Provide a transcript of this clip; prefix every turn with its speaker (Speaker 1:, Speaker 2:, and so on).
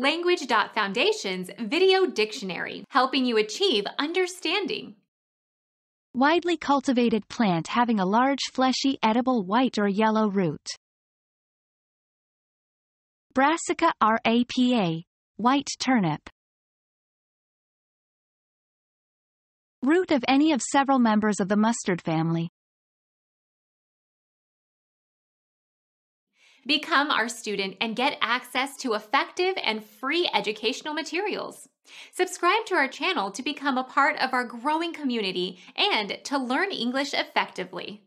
Speaker 1: Language.Foundation's Video Dictionary, helping you achieve understanding.
Speaker 2: Widely cultivated plant having a large fleshy edible white or yellow root. Brassica
Speaker 3: rapa, white turnip. Root of any of several members of the mustard family,
Speaker 1: become our student, and get access to effective and free educational materials. Subscribe to our channel to become a part of our growing community and to learn English effectively.